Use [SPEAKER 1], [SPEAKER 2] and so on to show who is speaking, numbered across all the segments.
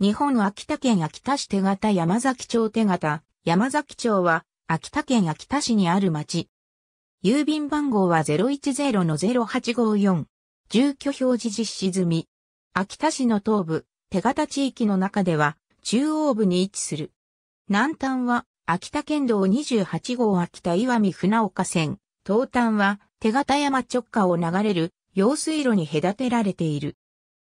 [SPEAKER 1] 日
[SPEAKER 2] 本秋田県秋田市手形山崎町手形、山崎町は秋田県秋田市にある町。郵便番号は010-0854。住居表示実施済み。秋田市の東部、手形地域の中では中央部に位置する。南端は秋田県道28号秋田岩見船岡線。東端は手形山直下を流れる用水路に隔てられている。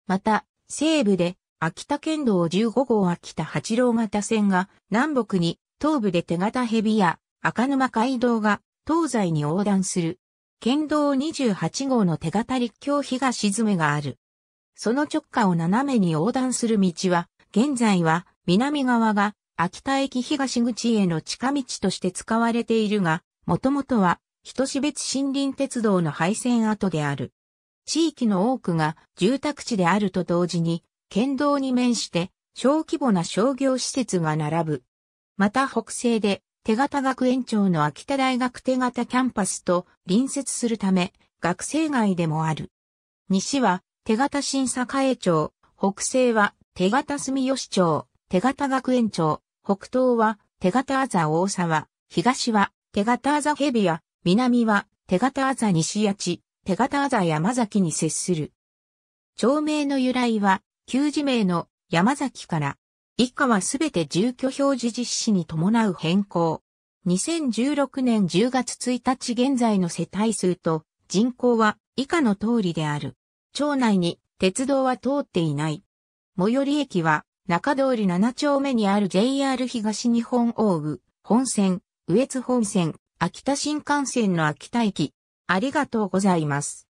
[SPEAKER 2] また、西部で秋田県道15号秋田八郎型線が南北に東部で手形蛇や赤沼街道が東西に横断する。県道28号の手形立教東詰めがある。その直下を斜めに横断する道は、現在は南側が秋田駅東口への近道として使われているが、もともとは人志別森林鉄道の廃線跡である。地域の多くが住宅地であると同時に、県道に面して小規模な商業施設が並ぶ。また北西で手形学園長の秋田大学手形キャンパスと隣接するため学生街でもある。西は手形審査会町、北西は手形住吉町、手形学園町、北東は手形あざ大沢、東は手形あざ蛇や、南は手形あざ西八、手形あざ山崎に接する。町名の由来は旧字名の山崎から、以下はすべて住居表示実施に伴う変更。2016年10月1日現在の世帯数と人口は以下の通りである。町内に鉄道は通っていない。最寄り駅は中通り7丁目にある JR 東日本大部本線、上越本線、秋田新幹線の秋田駅。ありがとうございます。